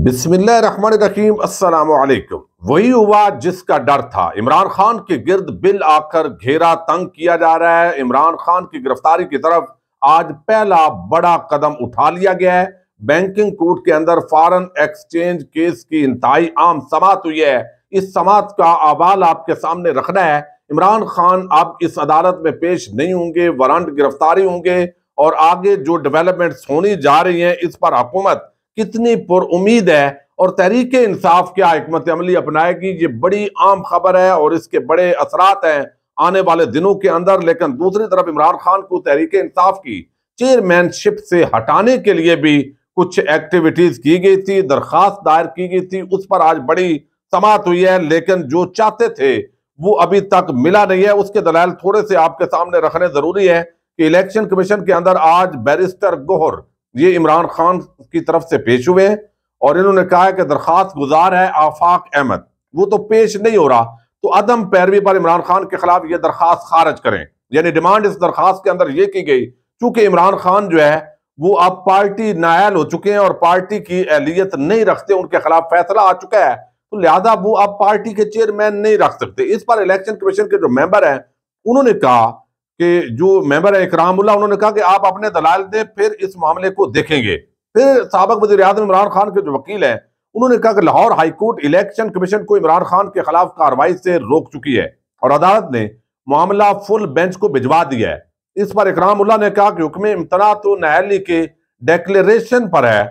बिस्मिल्लाम अस्सलाम वही हुआ जिसका डर था इमरान खान के गिर्द बिल आकर घेरा तंग किया जा रहा है इमरान खान की गिरफ्तारी की तरफ आज पहला बड़ा कदम उठा लिया गया है बैंकिंग कोर्ट के अंदर फॉरन एक्सचेंज केस की इंतहाई आम समात हुई है इस समात का आवाल आपके सामने रखना है इमरान खान अब इस अदालत में पेश नहीं होंगे वारंट गिरफ्तारी होंगे और आगे जो डेवलपमेंट्स होनी जा रही हैं इस पर हुकूमत कितनी पुरुद है और तहरीक इंसाफ क्या हमत अमली अपनाएगी ये बड़ी आम खबर है और इसके बड़े असरात हैं आने वाले दिनों के अंदर लेकिन दूसरी तरफ इमरान खान को तहरीक इंसाफ की चेयरमैनशिप से हटाने के लिए भी कुछ एक्टिविटीज की गई थी दरखास्त दायर की गई थी उस पर आज बड़ी समात हुई है लेकिन जो चाहते थे वो अभी तक मिला नहीं है उसके दलाल थोड़े से आपके सामने रखने जरूरी है कि इलेक्शन कमीशन के अंदर आज बैरिस्टर गोहर ये इमरान खान की तरफ से पेश हुए हैं और इन्होंने कहा है कि दरखास्त गुजार है आफाक अहमद वो तो पेश नहीं हो रहा तो अदम पैरवी पर इमरान खान के खिलाफ ये दरखास्त खारज करें यानी डिमांड इस दरखास्त के अंदर ये की गई चूंकि इमरान खान जो है वो अब पार्टी नायल हो चुके हैं और पार्टी की अहलियत नहीं रखते उनके खिलाफ फैसला आ चुका है तो लिहाजा वो अब पार्टी के चेयरमैन नहीं रख सकते इस पर इलेक्शन कमीशन के जो मेंबर हैं उन्होंने कहा कि जो मेंबर है इकरामुल्ला उन्होंने कहा कि आप अपने दलाल दें फिर इस मामले को देखेंगे फिर सबक वजी आजम इमरान खान के जो वकील है उन्होंने कहा कि लाहौर हाईकोर्ट इलेक्शन कमीशन को इमरान खान के खिलाफ कार्रवाई से रोक चुकी है और अदालत ने मामला फुल बेंच को भिजवा दिया है इस पर इकरामुल्ला ने कहा कि हुक्म इम्तना तो न्यायालय के डेक्लेशन पर है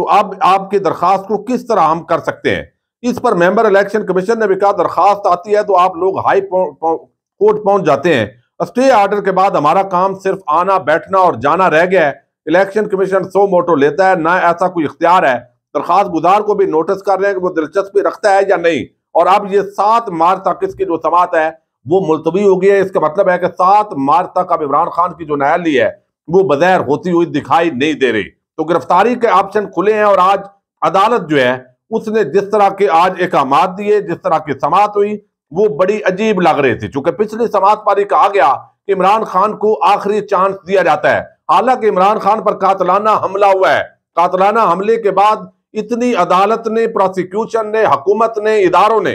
तो अब आपकी दरखास्त को किस तरह हम कर सकते हैं इस पर मेंबर इलेक्शन कमीशन ने भी कहा दरखास्त आती है तो आप लोग हाई कोर्ट पहुंच जाते हैं स्टे ऑर्डर के बाद हमारा काम सिर्फ आना बैठना और जाना रह गया है इलेक्शन कमीशन सो मोटो लेता है ना ऐसा कोई इख्तियार है दरखास्त गुजार को भी नोटिस कर रहे हैं कि वो दिलचस्पी रखता है या नहीं और अब ये सात मार्च तक इसकी जो समात है वो मुलतवी हो गई है इसका मतलब है कि सात मार्च तक अब इमरान खान की जो न्यायालय है वो बजैर होती हुई दिखाई नहीं दे रही तो गिरफ्तारी के ऑप्शन खुले हैं और आज अदालत जो है उसने जिस तरह के आज एक दिए जिस तरह की समात हुई वो बड़ी अजीब लग रहे थे चूंकि पिछले समाज पारी कहा गया कि इमरान खान को आखिरी चांस दिया जाता है हालांकि इमरान खान पर कातलाना हमला हुआ है कातलाना हमले के बाद इतनी अदालत ने प्रोसिक्यूशन ने हकूमत ने इदारों ने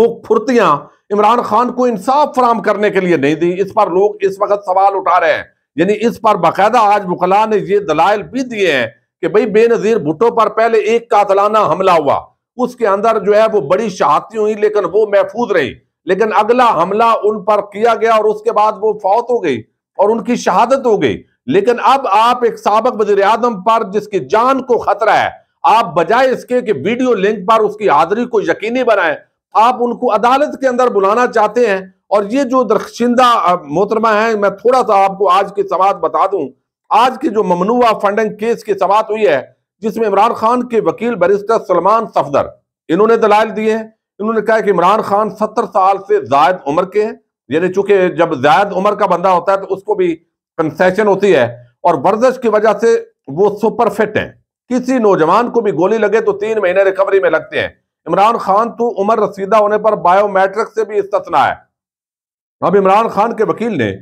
वो फुर्तियां इमरान खान को इंसाफ फराम करने के लिए नहीं दी इस पर लोग इस वक्त सवाल उठा रहे हैं यानी इस पर बाकायदा आज बुखला ने ये दलाइल भी दिए हैं कि भाई बेनजीर भुट्टो पर पहले एक कातलाना हमला हुआ उसके अंदर जो है वो बड़ी शहादती हुई लेकिन वो महफूज रही लेकिन अगला हमला उन पर किया गया और उसके बाद वो फौत हो गई और उनकी शहादत हो गई लेकिन अब आप एक सबक वजीर आजम पर जिसकी जान को खतरा है आप बजाय इसके कि वीडियो लिंक पर उसकी हाजिरी को यकीनी बनाए आप उनको अदालत के अंदर बुलाना चाहते हैं और ये जो दरखशिंदा मोहतरमा है मैं थोड़ा सा आपको आज की समात बता दूं आज की जो ममनुआ फंडिंग केस की समात हुई है जिसमें इमरान खान के वकील बैरिस्टर सलमान सफदर इन्होंने दलाल दिए हैं इन्होंने कहा कि इमरान खान सत्तर साल से जायद उम्र के हैं यानी चूंकि जब जायद उम्र का बंदा होता है तो उसको भी कंसेशन होती है और वर्जिश की वजह से वो सुपर फिट हैं किसी नौजवान को भी गोली लगे तो तीन महीने रिकवरी में लगते हैं इमरान खान तो उम्र रसीदा होने पर बायोमेट्रिक से भी इस्तना है अब इमरान खान के वकील ने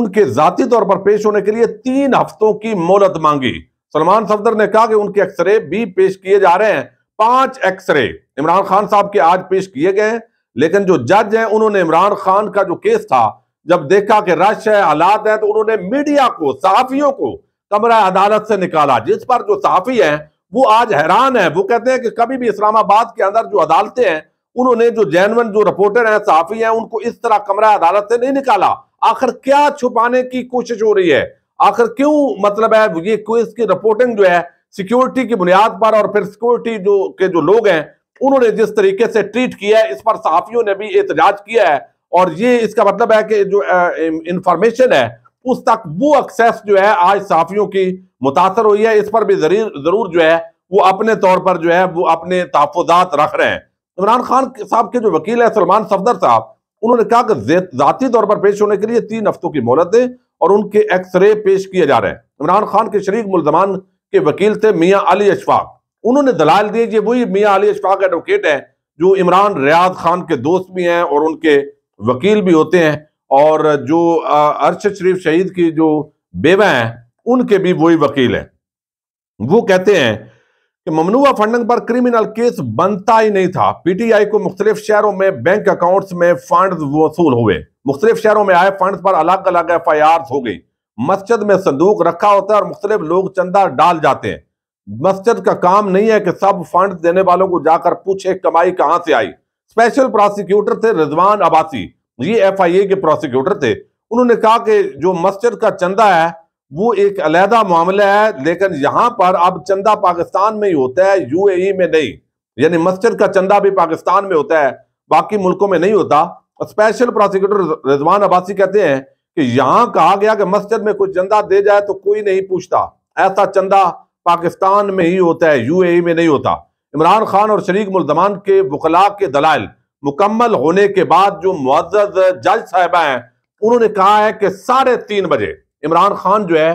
उनके जाती तौर पर पेश होने के लिए तीन हफ्तों की मोहलत मांगी सलमान सफदर ने कहा कि उनके एक्सरे भी पेश किए जा रहे हैं पांच एक्सरे इमरान खान साहब के आज पेश किए गए लेकिन जो जज हैं उन्होंने इमरान खान का जो केस था जब देखा कि रश है हालात है तो उन्होंने मीडिया को सहाफियों को कमरा अदालत से निकाला जिस पर जो सहाफी है वो आज हैरान है वो कहते हैं कि कभी भी इस्लामाबाद के अंदर जो अदालतें हैं उन्होंने जो जैनवन जो रिपोर्टर हैं सहाफी हैं उनको इस तरह कमरा अदालत से नहीं निकाला आखिर क्या छुपाने की कोशिश हो रही है आखिर क्यों मतलब है ये क्विज की रिपोर्टिंग जो है सिक्योरिटी की बुनियाद पर और फिर सिक्योरिटी जो के जो लोग हैं उन्होंने जिस तरीके से ट्रीट किया है इस पर सहाफियों ने भी एहतजाज किया है और ये इसका मतलब है कि जो इंफॉर्मेशन है उस तक वो एक्सेस जो है आज सहाफियों की मुतासर हुई है इस पर भी जरूर जो है वो अपने तौर पर जो है वो अपने तहफात रख रहे हैं इमरान खान साहब के जो वकील है सलमान सफदर साहब उन्होंने कहा कि जाती तौर पर पेश होने के लिए तीन हफ्तों की मोहलत दें और उनके एक्सरे पेश किए जा रहे हैं इमरान खान के शरीक मुलजमान के वकील थे मियाँ अली अशफाक उन्होंने दलाल दी कि वही मियाँ अली अशफाक एडवोकेट हैं जो इमरान रियाज खान के दोस्त भी हैं और उनके वकील भी होते हैं और जो अरशद शरीफ शहीद की जो बेवा हैं उनके भी वही वकील हैं वो कहते हैं कि ममनुआ फंडिंग पर क्रिमिनल केस बनता ही नहीं था पीटीआई को मुख्तलिफ शहरों में बैंक अकाउंट्स में फंड वसूल हुए मुख्तलिफ शहरों में आए फंड पर अलग अलग एफ आई आर हो गई मस्जिद में संदूक रखा होता है और मुख्तलिफ लोग चंदा डाल जाते हैं मस्जिद का काम नहीं है कि सब फंड देने वालों को जाकर पूछे कमाई कहां से आई स्पेशल प्रोसिक्यूटर थे रिजवान अबासी ये एफ आई ए के प्रोसिक्यूटर थे उन्होंने कहा कि जो मस्जिद का चंदा है वो एक अलहदा मामला है लेकिन यहां पर अब चंदा पाकिस्तान में ही होता है यूएई में नहीं यानी मस्जिद का चंदा भी पाकिस्तान में होता है बाकी मुल्कों में नहीं होता स्पेशल प्रोसिक्यूटर रिजवान अब्बासी कहते हैं कि यहां कहा गया कि मस्जिद में कुछ चंदा दे जाए तो कोई नहीं पूछता ऐसा चंदा पाकिस्तान में ही होता है यू में नहीं होता इमरान खान और शरीक मुलजमान के बुखला के दलाल मुकम्मल होने के बाद जो मुआज जज साहबा हैं उन्होंने कहा है कि साढ़े तीन बजे इमरान खान जो है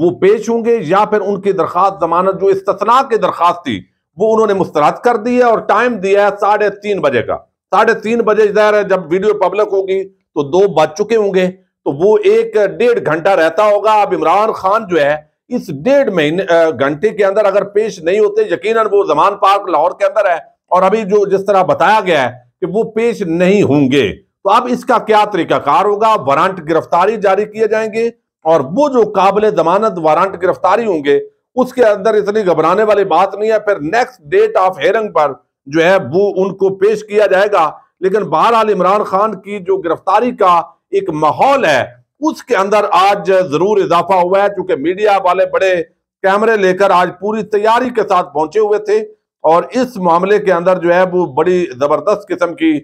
वो पेश होंगे या फिर उनकी दरखास्त जमानत जो इस्तना की दरखास्त थी वो उन्होंने मुस्तरद कर दी है और टाइम दिया है साढ़े तीन बजे का साढ़े तीन बजे जाहिर है जब वीडियो पब्लिक होगी तो दो बज चुके होंगे तो वो एक डेढ़ घंटा रहता होगा अब इमरान खान जो है इस डेढ़ महीने घंटे के अंदर अगर पेश नहीं होते यकीन वो जमान पार्क लाहौर के अंदर है और अभी जो जिस तरह बताया गया है कि वो पेश नहीं होंगे तो अब इसका क्या तरीकाकार होगा वारंट गिरफ्तारी जारी किए जाएंगे और वो जो काबिल जमानत वारंट गिरफ्तारी होंगे उसके अंदर इतनी घबराने वाली बात नहीं है फिर नेक्स्ट डेट ऑफ हेरिंग पर जो है वो उनको पेश किया जाएगा लेकिन बहरहाल इमरान खान की जो गिरफ्तारी का एक माहौल है उसके अंदर आज जरूर इजाफा हुआ है क्योंकि मीडिया वाले बड़े कैमरे लेकर आज पूरी तैयारी के साथ पहुंचे हुए थे और इस मामले के अंदर जो है वो बड़ी जबरदस्त किस्म की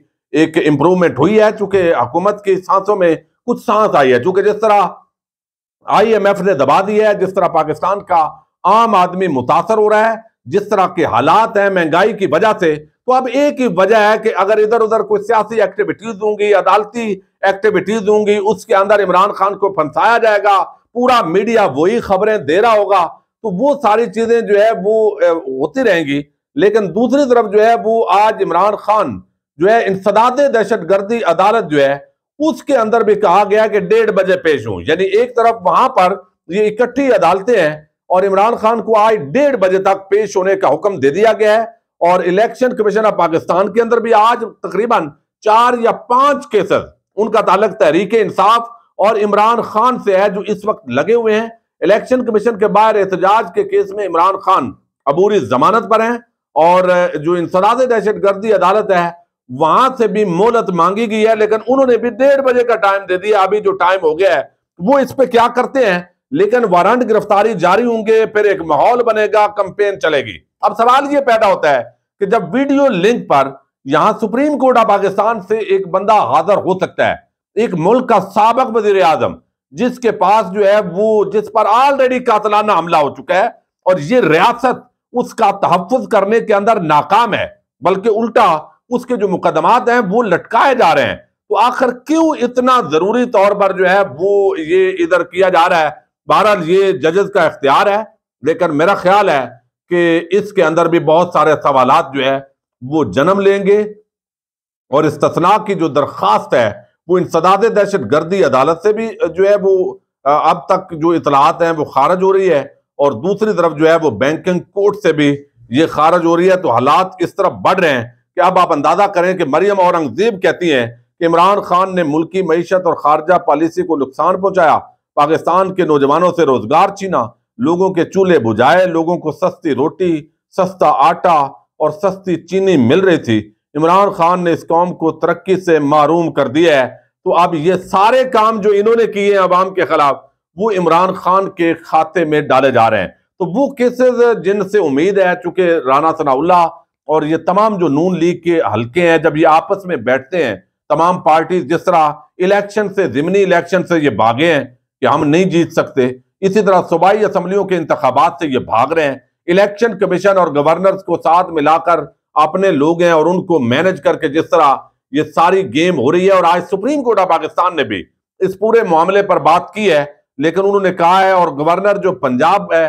एक इम्प्रूवमेंट हुई है चूंकि हुकूमत की सांसों में कुछ सांस आई है चूंकि जिस तरह आईएमएफ ने दबा दिया है जिस तरह पाकिस्तान का आम आदमी मुतासर हो रहा है जिस तरह के हालात हैं महंगाई की वजह से तो अब एक ही वजह है कि अगर इधर उधर कोई सियासी एक्टिविटीज होंगी अदालती एक्टिविटीज होंगी उसके अंदर इमरान खान को फंसाया जाएगा पूरा मीडिया वही खबरें दे रहा होगा तो वो सारी चीजें जो है वो होती रहेंगी लेकिन दूसरी तरफ जो है वो आज इमरान खान जो है इंसदाद दहशत गर्दी अदालत जो है उसके अंदर भी कहा गया कि डेढ़ बजे पेश हूं यानी एक तरफ वहां पर ये इकट्ठी अदालतें हैं और इमरान खान को आज डेढ़ बजे तक पेश होने का हुक्म दे दिया गया है और इलेक्शन कमीशन ऑफ पाकिस्तान के अंदर भी आज तकरीबन चार या पांच केसेस उनका ताल्लक तहरीक इंसाफ और इमरान खान से है जो इस वक्त लगे हुए हैं इलेक्शन कमीशन के बाहर एहतजाज के केस में इमरान खान अबूरी जमानत पर हैं और जो इंसदाज दहशत गर्दी अदालत है वहां से भी मोहलत मांगी गई है लेकिन उन्होंने भी डेढ़ बजे का टाइम दे दिया अभी जो टाइम हो गया है वो इस पे क्या करते हैं लेकिन वारंट गिरफ्तारी जारी होंगे फिर एक माहौल बनेगा कंपेन चलेगी अब सवाल ये पैदा होता है कि जब वीडियो लिंक पर यहां सुप्रीम कोर्ट ऑफ पाकिस्तान से एक बंदा हाजिर हो सकता है एक मुल्क का सबक वजीर आजम जिसके पास जो है वो जिस पर ऑलरेडी कातलाना हमला हो चुका है और ये रियासत उसका तहफ़ करने के अंदर नाकाम है बल्कि उल्टा उसके जो मुकदमात हैं वो लटकाए जा रहे हैं तो आखिर क्यों इतना जरूरी तौर पर जो है वो ये इधर किया जा रहा है बहरहाल ये जजेस का इख्तियार है लेकिन मेरा ख्याल है कि इसके अंदर भी बहुत सारे सवाल जो है वो जन्म लेंगे और इस तस्नाक की जो दरख्वास्त है वो इन सदाद दहशत गर्दी अदालत से भी जो है वो अब तक जो इतलाहत हैं वो खारज हो रही है और दूसरी तरफ जो है वो बैंकिंग कोर्ट से भी ये खारज हो रही है तो हालात इस तरफ बढ़ रहे हैं कि अब आप अंदाजा करें कि मरियम औरंगजेब कहती हैं कि इमरान खान ने मुल्की मीशत और खारजा पॉलिसी को नुकसान पहुंचाया पाकिस्तान के नौजवानों से रोजगार छीना लोगों के चूल्हे बुझाए लोगों को सस्ती रोटी सस्ता आटा और सस्ती चीनी मिल रही थी इमरान खान ने इस कौम को तरक्की से मरूम कर दिया है तो अब ये सारे काम जो इन्होंने किए हैं आवाम के खिलाफ वो इमरान खान के खाते में डाले जा रहे हैं तो वो केसेस जिनसे उम्मीद है चूंकि राना सनाउल्ला और ये तमाम जो नून लीग के हल्के हैं जब ये आपस में बैठते हैं तमाम पार्टी जिस तरह इलेक्शन से जिमनी इलेक्शन से ये भागे हैं कि हम नहीं जीत सकते इसी तरह सूबाई असम्बलियों के इंतबात से ये भाग रहे हैं इलेक्शन कमीशन और गवर्नर्स को साथ मिलाकर अपने लोग हैं और उनको मैनेज करके जिस तरह ये सारी गेम हो रही है और आज सुप्रीम कोर्ट ऑफ पाकिस्तान ने भी इस पूरे मामले पर बात की है लेकिन उन्होंने कहा है और गवर्नर जो पंजाब है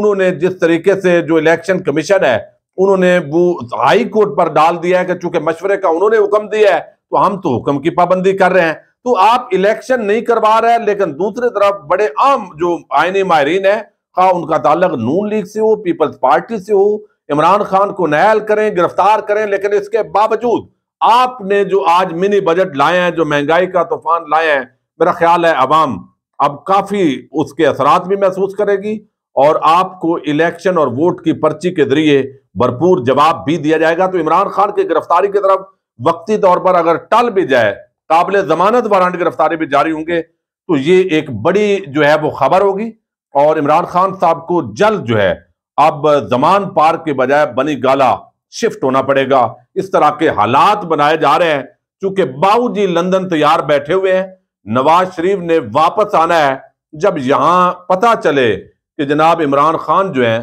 उन्होंने जिस तरीके से जो इलेक्शन कमीशन है उन्होंने वो हाई कोर्ट पर डाल दिया है कि चूंकि मशवरे का उन्होंने हुक्म दिया है तो हम तो हुक्म की पाबंदी कर रहे हैं तो आप इलेक्शन नहीं करवा रहे हैं लेकिन दूसरी तरफ बड़े आम जो आयनी माहरीन है खा हाँ, उनका ताल्लक नून लीग से हो पीपल्स पार्टी से हो इमरान खान को नयाल करें गिरफ्तार करें लेकिन इसके बावजूद आपने जो आज मिनी बजट लाए हैं जो महंगाई का तूफान लाए हैं मेरा ख्याल है अवाम अब काफी उसके असरात भी महसूस करेगी और आपको इलेक्शन और वोट की पर्ची के जरिए भरपूर जवाब भी दिया जाएगा तो इमरान खान की गिरफ्तारी की तरफ वक्ती तौर पर अगर टल भी जाए काबिल जमानत वारंट गिरफ्तारी भी जारी होंगे तो ये एक बड़ी जो है वो खबर होगी और इमरान खान साहब को जल्द जो है अब जमान पार्क के बजाय बनी गाला शिफ्ट होना पड़ेगा इस तरह के हालात बनाए जा रहे हैं चूंकि जी लंदन तैयार बैठे हुए हैं नवाज शरीफ ने वापस आना है जब यहां पता चले कि जनाब इमरान खान जो है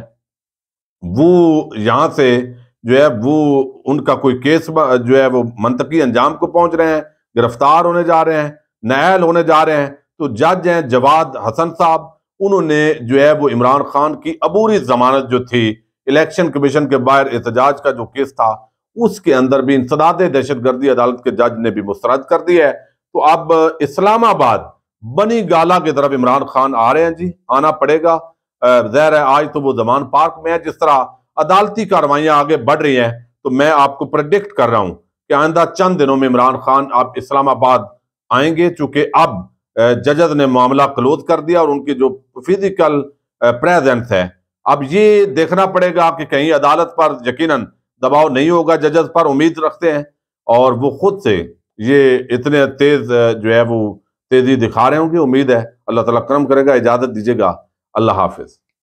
वो यहाँ से जो है वो उनका कोई केस जो है वो मंतकी अंजाम को पहुंच रहे हैं गिरफ्तार होने जा रहे हैं नायल होने जा रहे हैं तो जज हैं जवाद हसन साहब उन्होंने जो है वो इमरान खान की अबूरी जमानत जो थी इलेक्शन कमीशन के बाहर एहतजाज का जो केस था उसके अंदर भी इंसदाद दहशत गर्दी अदालत के जज ने भी मुस्तरद कर दी है तो अब इस्लामाबाद बनी गाला की तरफ इमरान खान आ रहे हैं जी आना पड़ेगा जहर है आज तो वो जमान पार्क में है जिस तरह अदालती कार्रवाइयां आगे बढ़ रही हैं तो मैं आपको प्रडिक्ट कर रहा हूं कि आइंदा चंद दिनों में इमरान खान आप इस्लामाबाद आएंगे चूंकि अब जजद ने मामला क्लोज कर दिया और उनकी जो फिजिकल प्रेजेंस है अब ये देखना पड़ेगा कि कहीं अदालत पर यकीन दबाव नहीं होगा जजद पर उम्मीद रखते हैं और वो खुद से ये इतने तेज जो है वो तेजी दिखा रहे होंगे उम्मीद है अल्लाह तला करम करेगा इजाजत दीजिएगा अल्लाह हाफिज़